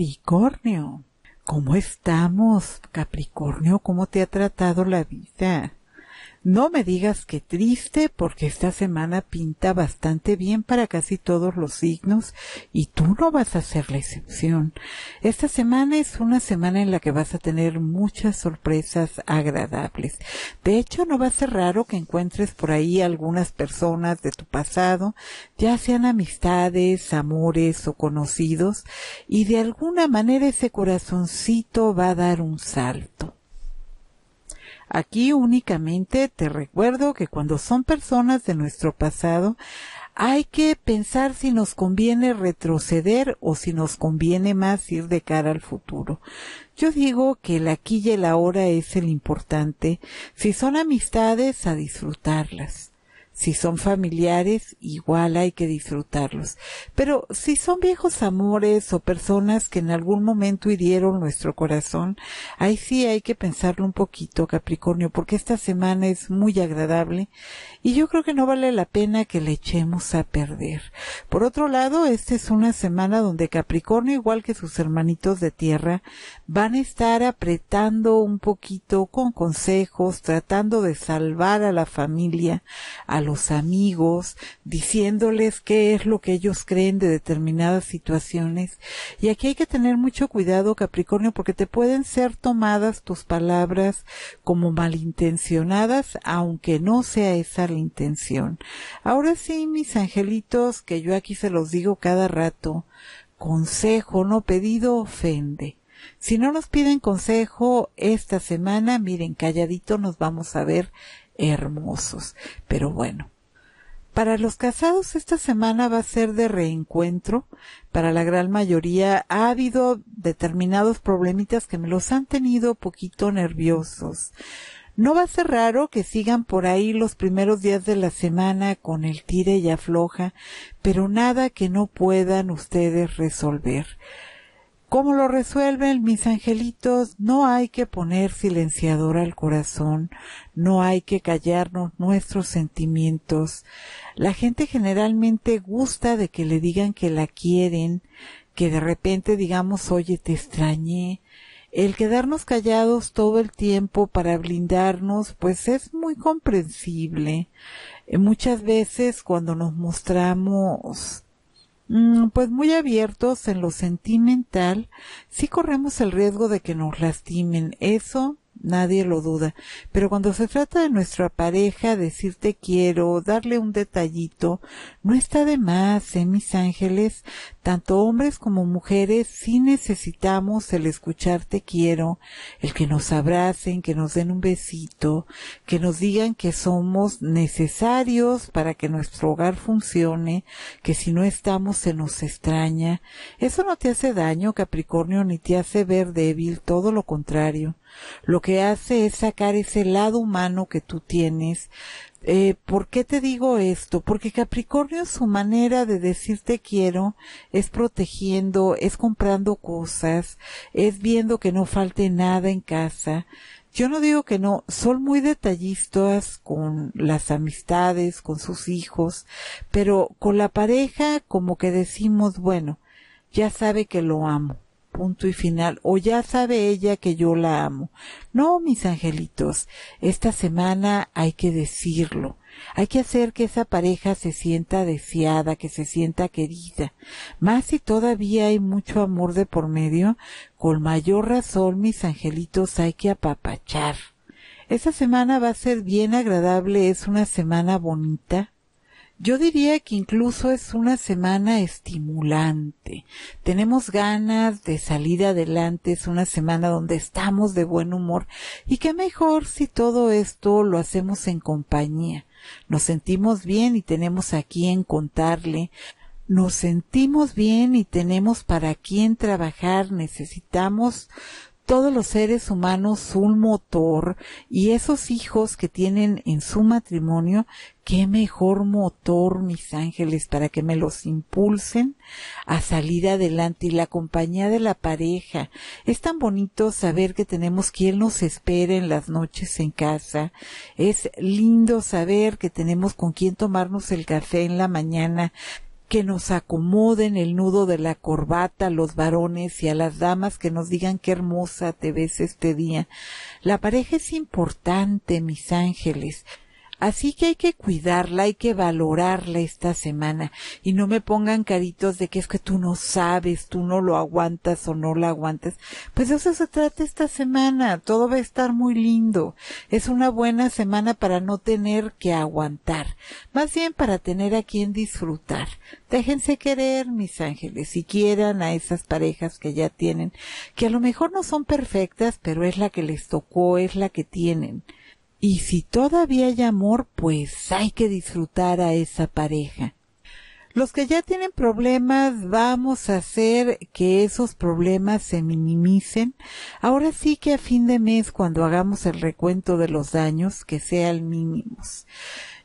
Capricornio. ¿Cómo estamos, Capricornio? ¿Cómo te ha tratado la vida? No me digas que triste, porque esta semana pinta bastante bien para casi todos los signos y tú no vas a ser la excepción. Esta semana es una semana en la que vas a tener muchas sorpresas agradables. De hecho, no va a ser raro que encuentres por ahí algunas personas de tu pasado, ya sean amistades, amores o conocidos, y de alguna manera ese corazoncito va a dar un salto. Aquí únicamente te recuerdo que cuando son personas de nuestro pasado, hay que pensar si nos conviene retroceder o si nos conviene más ir de cara al futuro. Yo digo que el aquí y el ahora es el importante. Si son amistades, a disfrutarlas. Si son familiares, igual hay que disfrutarlos. Pero si son viejos amores o personas que en algún momento hirieron nuestro corazón, ahí sí hay que pensarlo un poquito, Capricornio, porque esta semana es muy agradable y yo creo que no vale la pena que le echemos a perder. Por otro lado, esta es una semana donde Capricornio, igual que sus hermanitos de tierra, van a estar apretando un poquito con consejos, tratando de salvar a la familia, a los amigos, diciéndoles qué es lo que ellos creen de determinadas situaciones. Y aquí hay que tener mucho cuidado, Capricornio, porque te pueden ser tomadas tus palabras como malintencionadas, aunque no sea esa la intención. Ahora sí, mis angelitos, que yo aquí se los digo cada rato, consejo no pedido ofende. Si no nos piden consejo esta semana, miren, calladito nos vamos a ver hermosos. Pero bueno. Para los casados esta semana va a ser de reencuentro. Para la gran mayoría ha habido determinados problemitas que me los han tenido poquito nerviosos. No va a ser raro que sigan por ahí los primeros días de la semana con el tire y afloja, pero nada que no puedan ustedes resolver. ¿Cómo lo resuelven mis angelitos? No hay que poner silenciador al corazón, no hay que callarnos nuestros sentimientos. La gente generalmente gusta de que le digan que la quieren, que de repente digamos, oye, te extrañé. El quedarnos callados todo el tiempo para blindarnos, pues es muy comprensible. Eh, muchas veces cuando nos mostramos Mm, pues muy abiertos en lo sentimental, sí corremos el riesgo de que nos lastimen. Eso nadie lo duda. Pero cuando se trata de nuestra pareja, decirte quiero, darle un detallito, no está de más, ¿eh, mis ángeles? Tanto hombres como mujeres si necesitamos el escuchar te quiero, el que nos abracen, que nos den un besito, que nos digan que somos necesarios para que nuestro hogar funcione, que si no estamos se nos extraña. Eso no te hace daño, Capricornio, ni te hace ver débil, todo lo contrario. Lo que hace es sacar ese lado humano que tú tienes, eh, ¿Por qué te digo esto? Porque Capricornio su manera de decirte quiero es protegiendo, es comprando cosas, es viendo que no falte nada en casa. Yo no digo que no, son muy detallistas con las amistades, con sus hijos, pero con la pareja como que decimos, bueno, ya sabe que lo amo punto y final, o ya sabe ella que yo la amo. No, mis angelitos, esta semana hay que decirlo. Hay que hacer que esa pareja se sienta deseada, que se sienta querida. Más si todavía hay mucho amor de por medio, con mayor razón, mis angelitos, hay que apapachar. Esa semana va a ser bien agradable, es una semana bonita. Yo diría que incluso es una semana estimulante. Tenemos ganas de salir adelante, es una semana donde estamos de buen humor y qué mejor si todo esto lo hacemos en compañía. Nos sentimos bien y tenemos a quien contarle. Nos sentimos bien y tenemos para quien trabajar. Necesitamos todos los seres humanos un motor y esos hijos que tienen en su matrimonio, qué mejor motor, mis ángeles, para que me los impulsen a salir adelante y la compañía de la pareja. Es tan bonito saber que tenemos quien nos espera en las noches en casa. Es lindo saber que tenemos con quien tomarnos el café en la mañana que nos acomoden el nudo de la corbata los varones y a las damas que nos digan qué hermosa te ves este día. La pareja es importante, mis ángeles. Así que hay que cuidarla, hay que valorarla esta semana y no me pongan caritos de que es que tú no sabes, tú no lo aguantas o no la aguantas. Pues de eso se trata esta semana, todo va a estar muy lindo. Es una buena semana para no tener que aguantar, más bien para tener a quien disfrutar. Déjense querer, mis ángeles, si quieran a esas parejas que ya tienen, que a lo mejor no son perfectas, pero es la que les tocó, es la que tienen. Y si todavía hay amor, pues hay que disfrutar a esa pareja. Los que ya tienen problemas, vamos a hacer que esos problemas se minimicen. Ahora sí que a fin de mes, cuando hagamos el recuento de los daños, que sean mínimos.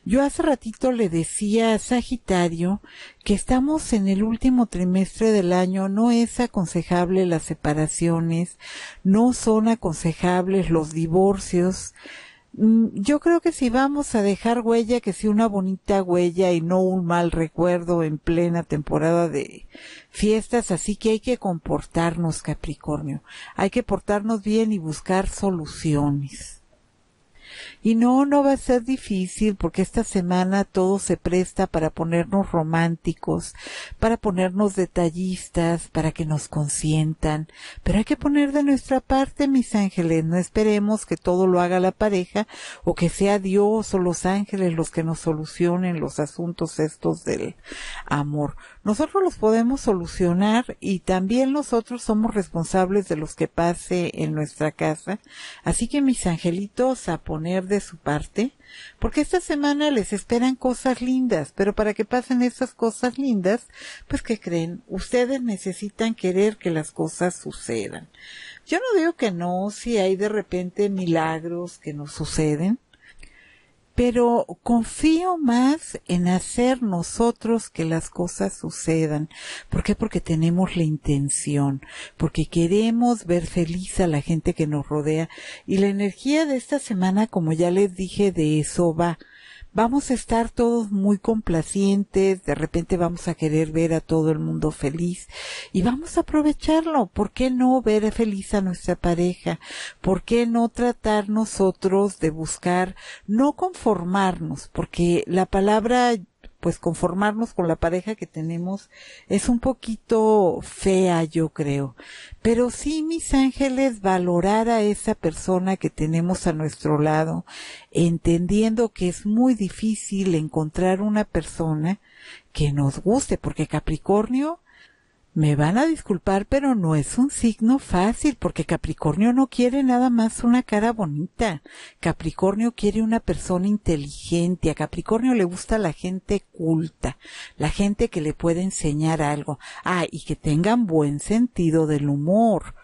Yo hace ratito le decía a Sagitario que estamos en el último trimestre del año, no es aconsejable las separaciones, no son aconsejables los divorcios, Mm, yo creo que si vamos a dejar huella, que sea una bonita huella y no un mal recuerdo en plena temporada de fiestas, así que hay que comportarnos, Capricornio. Hay que portarnos bien y buscar soluciones. Y no, no va a ser difícil porque esta semana todo se presta para ponernos románticos, para ponernos detallistas, para que nos consientan. Pero hay que poner de nuestra parte, mis ángeles. No esperemos que todo lo haga la pareja o que sea Dios o los ángeles los que nos solucionen los asuntos estos del amor. Nosotros los podemos solucionar y también nosotros somos responsables de los que pase en nuestra casa. Así que mis angelitos a poner de su parte, porque esta semana les esperan cosas lindas, pero para que pasen esas cosas lindas, pues que creen, ustedes necesitan querer que las cosas sucedan. Yo no digo que no, si hay de repente milagros que nos suceden, pero confío más en hacer nosotros que las cosas sucedan. ¿Por qué? Porque tenemos la intención, porque queremos ver feliz a la gente que nos rodea. Y la energía de esta semana, como ya les dije, de eso va vamos a estar todos muy complacientes, de repente vamos a querer ver a todo el mundo feliz y vamos a aprovecharlo. ¿Por qué no ver feliz a nuestra pareja? ¿Por qué no tratar nosotros de buscar, no conformarnos? Porque la palabra pues conformarnos con la pareja que tenemos es un poquito fea, yo creo. Pero sí, mis ángeles, valorar a esa persona que tenemos a nuestro lado, entendiendo que es muy difícil encontrar una persona que nos guste, porque Capricornio me van a disculpar, pero no es un signo fácil, porque Capricornio no quiere nada más una cara bonita. Capricornio quiere una persona inteligente. A Capricornio le gusta la gente culta, la gente que le puede enseñar algo. Ah, y que tengan buen sentido del humor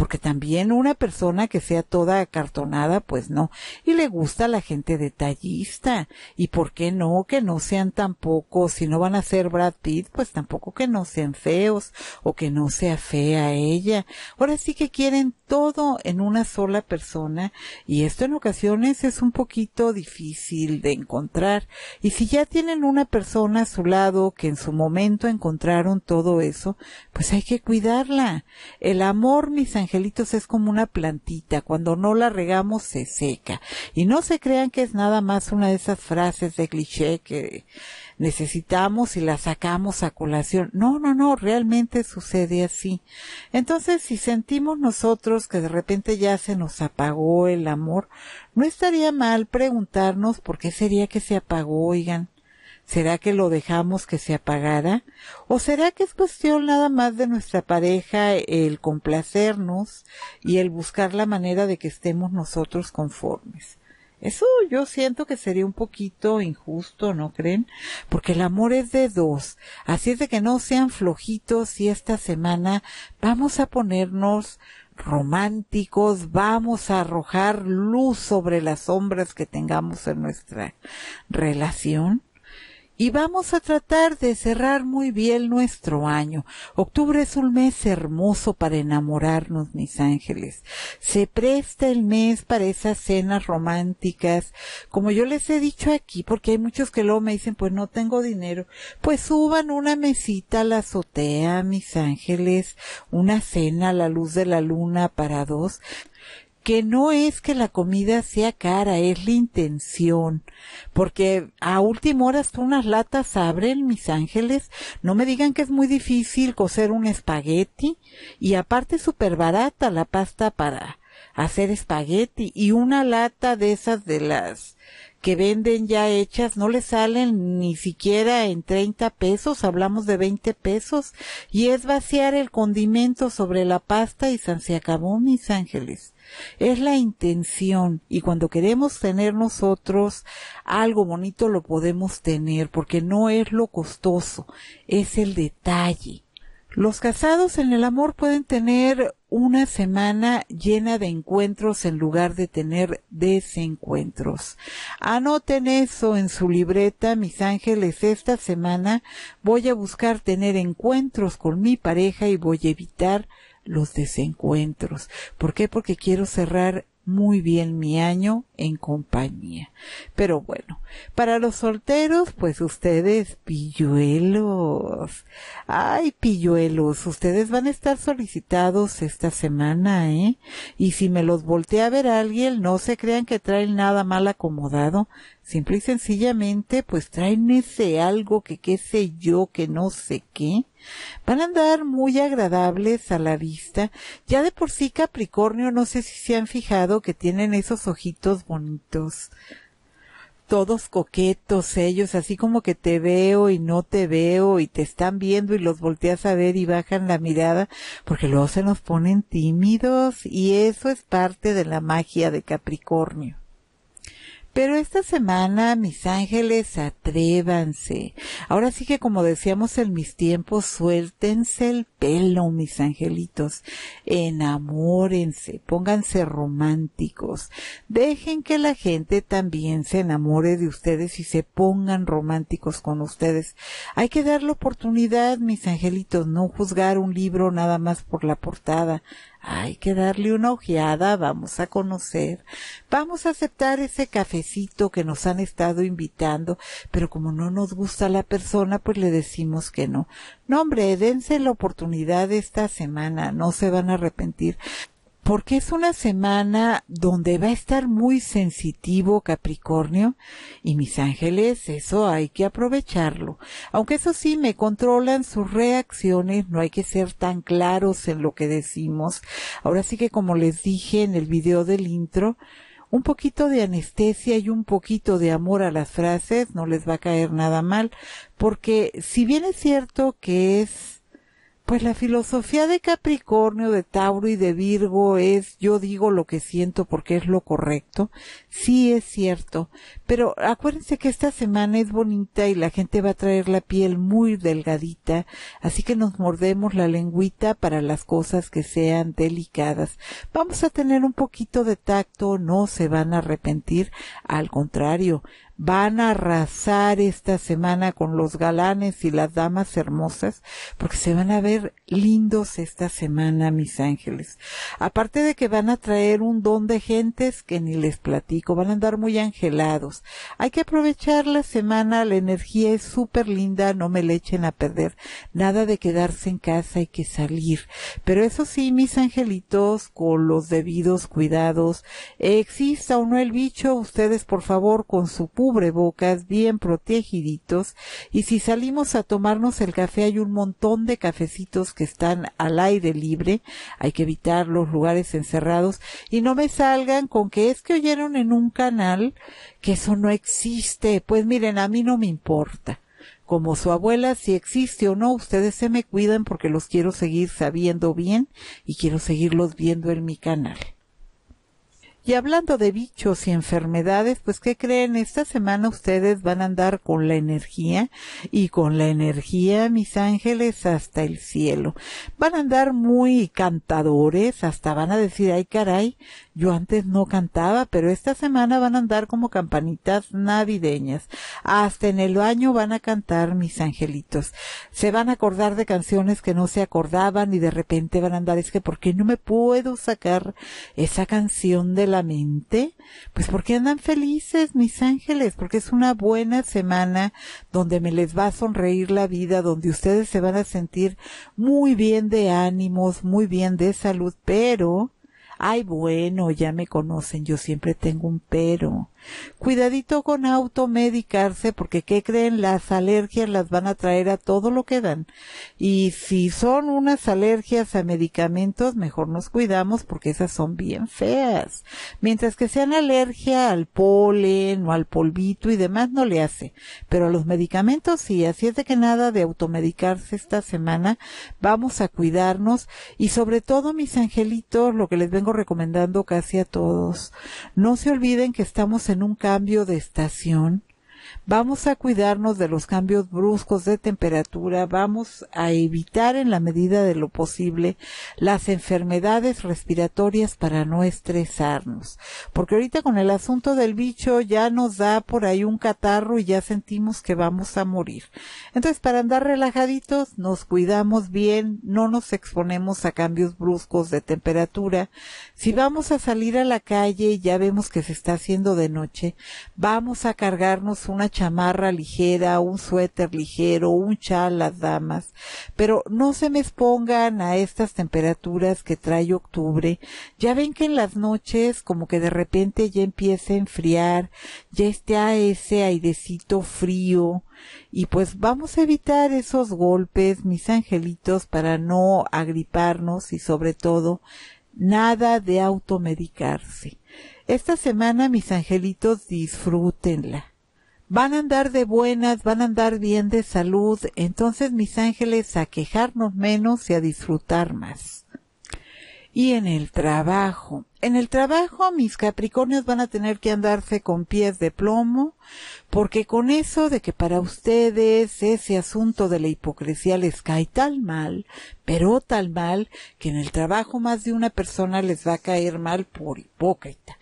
porque también una persona que sea toda acartonada, pues no. Y le gusta la gente detallista. ¿Y por qué no? Que no sean tampoco, si no van a ser Brad Pitt, pues tampoco que no sean feos o que no sea fea ella. Ahora sí que quieren todo en una sola persona y esto en ocasiones es un poquito difícil de encontrar. Y si ya tienen una persona a su lado que en su momento encontraron todo eso, pues hay que cuidarla. El amor, mis angelitos, es como una plantita, cuando no la regamos se seca. Y no se crean que es nada más una de esas frases de cliché que necesitamos y la sacamos a colación. No, no, no, realmente sucede así. Entonces, si sentimos nosotros que de repente ya se nos apagó el amor, no estaría mal preguntarnos por qué sería que se apagó, oigan. ¿Será que lo dejamos que se apagara? ¿O será que es cuestión nada más de nuestra pareja el complacernos y el buscar la manera de que estemos nosotros conformes? Eso yo siento que sería un poquito injusto, ¿no creen? Porque el amor es de dos. Así es de que no sean flojitos y esta semana vamos a ponernos románticos, vamos a arrojar luz sobre las sombras que tengamos en nuestra relación y vamos a tratar de cerrar muy bien nuestro año. Octubre es un mes hermoso para enamorarnos, mis ángeles. Se presta el mes para esas cenas románticas, como yo les he dicho aquí, porque hay muchos que luego me dicen, pues no tengo dinero. Pues suban una mesita a la azotea, mis ángeles, una cena a la luz de la luna para dos que no es que la comida sea cara, es la intención. Porque a última hora hasta unas latas abren, mis ángeles. No me digan que es muy difícil cocer un espagueti. Y aparte súper barata la pasta para hacer espagueti. Y una lata de esas de las que venden ya hechas no le salen ni siquiera en 30 pesos, hablamos de 20 pesos, y es vaciar el condimento sobre la pasta y se acabó, mis ángeles. Es la intención y cuando queremos tener nosotros algo bonito lo podemos tener porque no es lo costoso, es el detalle los casados en el amor pueden tener una semana llena de encuentros en lugar de tener desencuentros. Anoten eso en su libreta, mis ángeles, esta semana voy a buscar tener encuentros con mi pareja y voy a evitar los desencuentros. ¿Por qué? Porque quiero cerrar muy bien mi año en compañía. Pero bueno, para los solteros, pues ustedes, pilluelos. Ay, pilluelos, ustedes van a estar solicitados esta semana, ¿eh? Y si me los voltea a ver a alguien, no se crean que traen nada mal acomodado. Simple y sencillamente, pues traen ese algo que qué sé yo, que no sé qué Van a andar muy agradables a la vista. Ya de por sí Capricornio, no sé si se han fijado que tienen esos ojitos bonitos. Todos coquetos ellos, así como que te veo y no te veo y te están viendo y los volteas a ver y bajan la mirada porque luego se nos ponen tímidos y eso es parte de la magia de Capricornio. Pero esta semana, mis ángeles, atrévanse. Ahora sí que como decíamos en mis tiempos, suéltense el pelo, mis angelitos. Enamórense, pónganse románticos. Dejen que la gente también se enamore de ustedes y se pongan románticos con ustedes. Hay que dar la oportunidad, mis angelitos, no juzgar un libro nada más por la portada. Hay que darle una ojeada, vamos a conocer, vamos a aceptar ese cafecito que nos han estado invitando, pero como no nos gusta la persona, pues le decimos que no. No, hombre, dense la oportunidad esta semana, no se van a arrepentir porque es una semana donde va a estar muy sensitivo Capricornio y mis ángeles, eso hay que aprovecharlo. Aunque eso sí, me controlan sus reacciones, no hay que ser tan claros en lo que decimos. Ahora sí que como les dije en el video del intro, un poquito de anestesia y un poquito de amor a las frases, no les va a caer nada mal, porque si bien es cierto que es pues la filosofía de Capricornio, de Tauro y de Virgo es yo digo lo que siento porque es lo correcto. Sí es cierto, pero acuérdense que esta semana es bonita y la gente va a traer la piel muy delgadita, así que nos mordemos la lengüita para las cosas que sean delicadas. Vamos a tener un poquito de tacto, no se van a arrepentir, al contrario, van a arrasar esta semana con los galanes y las damas hermosas, porque se van a ver lindos esta semana, mis ángeles. Aparte de que van a traer un don de gentes que ni les platico, van a andar muy angelados. Hay que aprovechar la semana, la energía es súper linda, no me le echen a perder. Nada de quedarse en casa, hay que salir. Pero eso sí, mis angelitos, con los debidos cuidados, exista o no el bicho, ustedes por favor con su bocas, bien protegiditos, y si salimos a tomarnos el café hay un montón de cafecitos que están al aire libre, hay que evitar los lugares encerrados y no me salgan con que es que oyeron en un canal que eso no existe, pues miren, a mí no me importa como su abuela, si existe o no, ustedes se me cuidan porque los quiero seguir sabiendo bien y quiero seguirlos viendo en mi canal. Y hablando de bichos y enfermedades, pues ¿qué creen? Esta semana ustedes van a andar con la energía y con la energía, mis ángeles, hasta el cielo. Van a andar muy cantadores, hasta van a decir, ay caray, yo antes no cantaba, pero esta semana van a andar como campanitas navideñas. Hasta en el baño van a cantar mis angelitos. Se van a acordar de canciones que no se acordaban y de repente van a andar, es que ¿por qué no me puedo sacar esa canción de la pues porque andan felices mis ángeles, porque es una buena semana donde me les va a sonreír la vida, donde ustedes se van a sentir muy bien de ánimos, muy bien de salud, pero Ay, bueno, ya me conocen, yo siempre tengo un pero. Cuidadito con automedicarse porque, ¿qué creen? Las alergias las van a traer a todo lo que dan. Y si son unas alergias a medicamentos, mejor nos cuidamos porque esas son bien feas. Mientras que sean alergia al polen o al polvito y demás, no le hace. Pero a los medicamentos sí, así es de que nada de automedicarse esta semana. Vamos a cuidarnos y sobre todo, mis angelitos, lo que les vengo recomendando casi a todos. No se olviden que estamos en un cambio de estación Vamos a cuidarnos de los cambios bruscos de temperatura, vamos a evitar en la medida de lo posible las enfermedades respiratorias para no estresarnos. Porque ahorita con el asunto del bicho ya nos da por ahí un catarro y ya sentimos que vamos a morir. Entonces, para andar relajaditos, nos cuidamos bien, no nos exponemos a cambios bruscos de temperatura. Si vamos a salir a la calle y ya vemos que se está haciendo de noche, vamos a cargarnos una chamarra ligera, un suéter ligero, un chal las damas, pero no se me expongan a estas temperaturas que trae octubre. Ya ven que en las noches como que de repente ya empieza a enfriar, ya está ese airecito frío, y pues vamos a evitar esos golpes, mis angelitos, para no agriparnos y sobre todo nada de automedicarse. Esta semana, mis angelitos, disfrútenla van a andar de buenas, van a andar bien de salud, entonces mis ángeles a quejarnos menos y a disfrutar más. Y en el trabajo, en el trabajo mis Capricornios van a tener que andarse con pies de plomo, porque con eso de que para ustedes ese asunto de la hipocresía les cae tal mal, pero tal mal, que en el trabajo más de una persona les va a caer mal por hipócrita.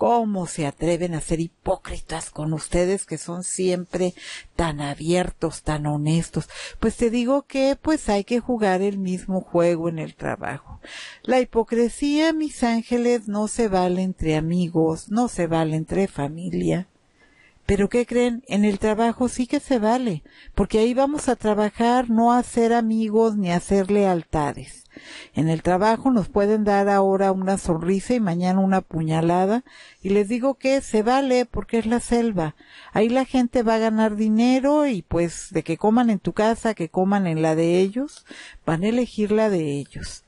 ¿Cómo se atreven a ser hipócritas con ustedes que son siempre tan abiertos, tan honestos? Pues te digo que pues hay que jugar el mismo juego en el trabajo. La hipocresía, mis ángeles, no se vale entre amigos, no se vale entre familia. Pero ¿qué creen? En el trabajo sí que se vale, porque ahí vamos a trabajar no a ser amigos ni a hacer lealtades. En el trabajo nos pueden dar ahora una sonrisa y mañana una puñalada y les digo que se vale porque es la selva. Ahí la gente va a ganar dinero y pues de que coman en tu casa, que coman en la de ellos, van a elegir la de ellos.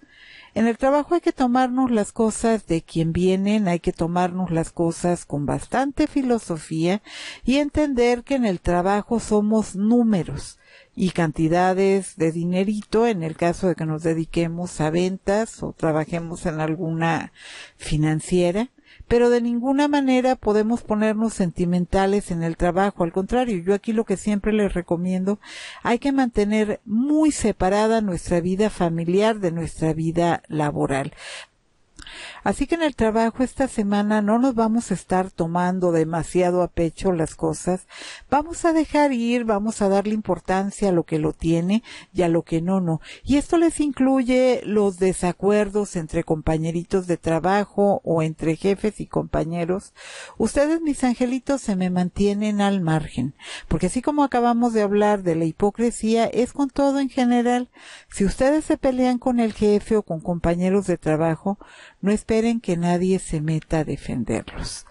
En el trabajo hay que tomarnos las cosas de quien vienen, hay que tomarnos las cosas con bastante filosofía y entender que en el trabajo somos números y cantidades de dinerito en el caso de que nos dediquemos a ventas o trabajemos en alguna financiera, pero de ninguna manera podemos ponernos sentimentales en el trabajo. Al contrario, yo aquí lo que siempre les recomiendo, hay que mantener muy separada nuestra vida familiar de nuestra vida laboral. Así que en el trabajo esta semana no nos vamos a estar tomando demasiado a pecho las cosas. Vamos a dejar ir, vamos a darle importancia a lo que lo tiene y a lo que no, no. Y esto les incluye los desacuerdos entre compañeritos de trabajo o entre jefes y compañeros. Ustedes, mis angelitos, se me mantienen al margen. Porque así como acabamos de hablar de la hipocresía, es con todo en general. Si ustedes se pelean con el jefe o con compañeros de trabajo, no esperen que nadie se meta a defenderlos.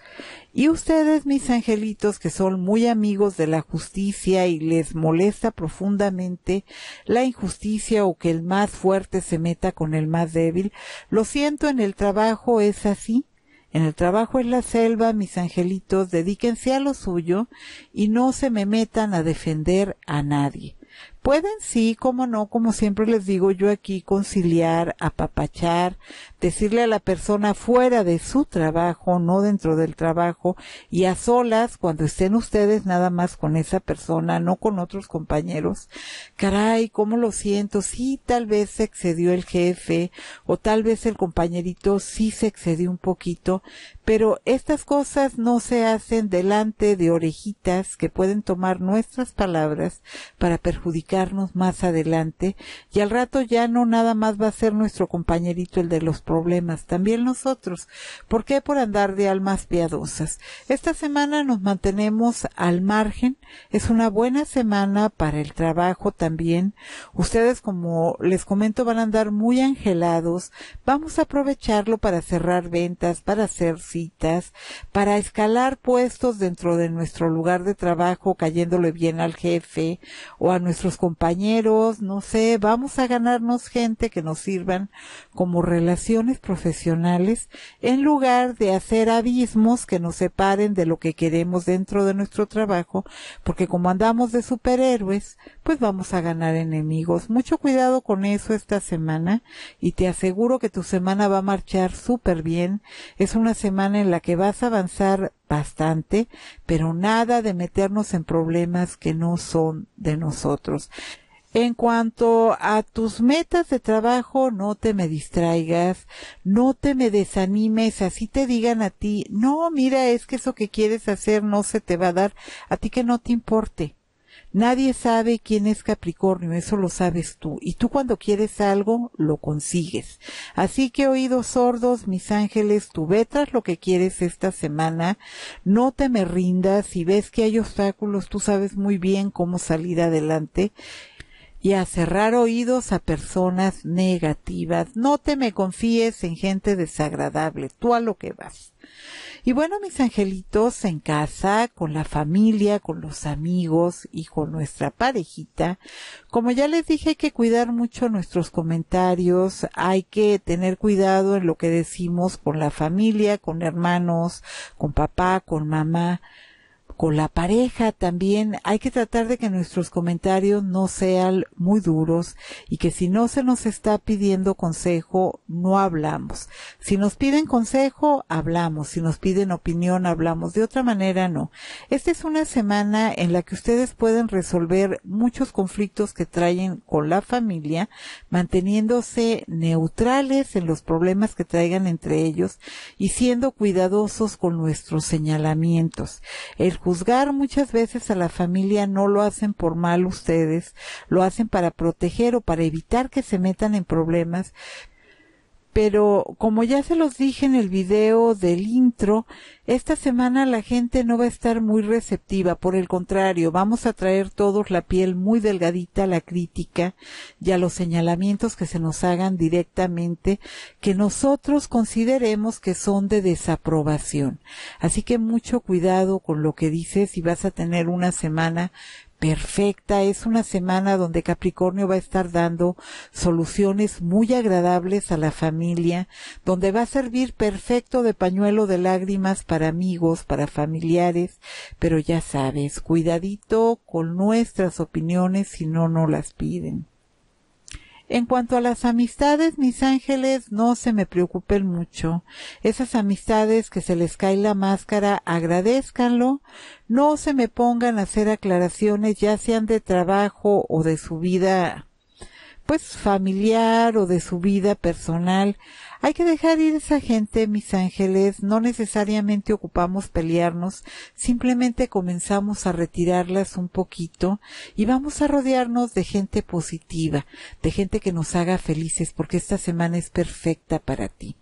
Y ustedes, mis angelitos, que son muy amigos de la justicia y les molesta profundamente la injusticia o que el más fuerte se meta con el más débil, lo siento, en el trabajo es así. En el trabajo en la selva, mis angelitos, dedíquense a lo suyo y no se me metan a defender a nadie. Pueden sí, como no, como siempre les digo yo aquí, conciliar, apapachar, decirle a la persona fuera de su trabajo, no dentro del trabajo, y a solas, cuando estén ustedes nada más con esa persona, no con otros compañeros, caray, ¿cómo lo siento? Sí, tal vez se excedió el jefe, o tal vez el compañerito sí se excedió un poquito, pero estas cosas no se hacen delante de orejitas que pueden tomar nuestras palabras para perjudicarnos más adelante y al rato ya no nada más va a ser nuestro compañerito el de los problemas, también nosotros. ¿Por qué? Por andar de almas piadosas. Esta semana nos mantenemos al margen. Es una buena semana para el trabajo también. Ustedes, como les comento, van a andar muy angelados. Vamos a aprovecharlo para cerrar ventas, para hacer para escalar puestos dentro de nuestro lugar de trabajo, cayéndole bien al jefe o a nuestros compañeros, no sé, vamos a ganarnos gente que nos sirvan como relaciones profesionales en lugar de hacer abismos que nos separen de lo que queremos dentro de nuestro trabajo, porque como andamos de superhéroes, pues vamos a ganar enemigos. Mucho cuidado con eso esta semana y te aseguro que tu semana va a marchar súper bien. Es una semana en la que vas a avanzar bastante, pero nada de meternos en problemas que no son de nosotros. En cuanto a tus metas de trabajo, no te me distraigas, no te me desanimes, así te digan a ti, no, mira, es que eso que quieres hacer no se te va a dar, a ti que no te importe. Nadie sabe quién es Capricornio, eso lo sabes tú. Y tú cuando quieres algo, lo consigues. Así que oídos sordos, mis ángeles, tú vetas lo que quieres esta semana. No te me rindas. Si ves que hay obstáculos, tú sabes muy bien cómo salir adelante y a cerrar oídos a personas negativas. No te me confíes en gente desagradable, tú a lo que vas. Y bueno, mis angelitos en casa, con la familia, con los amigos y con nuestra parejita, como ya les dije, hay que cuidar mucho nuestros comentarios, hay que tener cuidado en lo que decimos con la familia, con hermanos, con papá, con mamá, con la pareja también hay que tratar de que nuestros comentarios no sean muy duros y que si no se nos está pidiendo consejo, no hablamos. Si nos piden consejo, hablamos. Si nos piden opinión, hablamos. De otra manera, no. Esta es una semana en la que ustedes pueden resolver muchos conflictos que traen con la familia, manteniéndose neutrales en los problemas que traigan entre ellos y siendo cuidadosos con nuestros señalamientos. El juzgar muchas veces a la familia no lo hacen por mal ustedes, lo hacen para proteger o para evitar que se metan en problemas, pero como ya se los dije en el video del intro, esta semana la gente no va a estar muy receptiva, por el contrario, vamos a traer todos la piel muy delgadita a la crítica y a los señalamientos que se nos hagan directamente que nosotros consideremos que son de desaprobación. Así que mucho cuidado con lo que dices y vas a tener una semana perfecta. Es una semana donde Capricornio va a estar dando soluciones muy agradables a la familia, donde va a servir perfecto de pañuelo de lágrimas para amigos, para familiares, pero ya sabes, cuidadito con nuestras opiniones si no, no las piden. En cuanto a las amistades, mis ángeles, no se me preocupen mucho. Esas amistades que se les cae la máscara, agradezcanlo. No se me pongan a hacer aclaraciones, ya sean de trabajo o de su vida pues familiar o de su vida personal. Hay que dejar ir esa gente, mis ángeles, no necesariamente ocupamos pelearnos, simplemente comenzamos a retirarlas un poquito y vamos a rodearnos de gente positiva, de gente que nos haga felices, porque esta semana es perfecta para ti.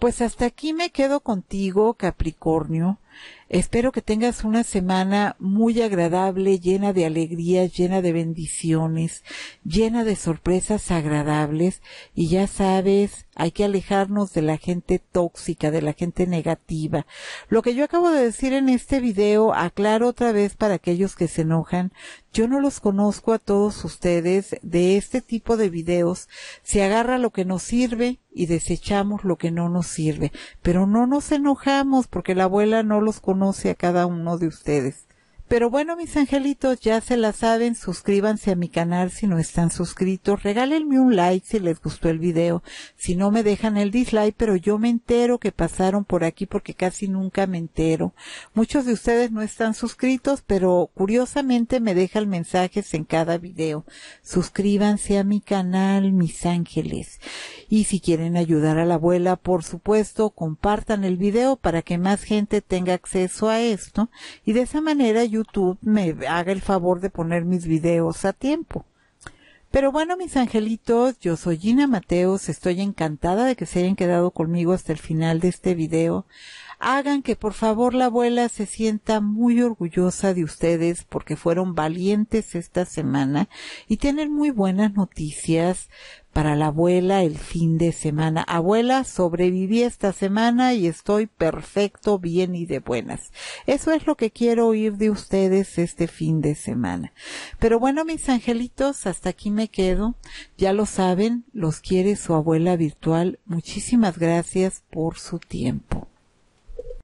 Pues hasta aquí me quedo contigo, Capricornio. Espero que tengas una semana muy agradable, llena de alegría, llena de bendiciones, llena de sorpresas agradables y ya sabes, hay que alejarnos de la gente tóxica, de la gente negativa. Lo que yo acabo de decir en este video, aclaro otra vez para aquellos que se enojan, yo no los conozco a todos ustedes de este tipo de videos. Se agarra lo que nos sirve y desechamos lo que no nos sirve. Pero no nos enojamos porque la abuela no los conoce conoce a cada uno de ustedes. Pero bueno, mis angelitos, ya se la saben, suscríbanse a mi canal si no están suscritos, regálenme un like si les gustó el video, si no me dejan el dislike, pero yo me entero que pasaron por aquí porque casi nunca me entero. Muchos de ustedes no están suscritos, pero curiosamente me dejan mensajes en cada video. Suscríbanse a mi canal, mis ángeles. Y si quieren ayudar a la abuela, por supuesto, compartan el video para que más gente tenga acceso a esto y de esa manera YouTube me haga el favor de poner mis videos a tiempo. Pero bueno, mis angelitos, yo soy Gina Mateos, estoy encantada de que se hayan quedado conmigo hasta el final de este video. Hagan que por favor la abuela se sienta muy orgullosa de ustedes porque fueron valientes esta semana y tienen muy buenas noticias para la abuela el fin de semana. Abuela, sobreviví esta semana y estoy perfecto, bien y de buenas. Eso es lo que quiero oír de ustedes este fin de semana. Pero bueno, mis angelitos, hasta aquí me quedo. Ya lo saben, los quiere su abuela virtual. Muchísimas gracias por su tiempo.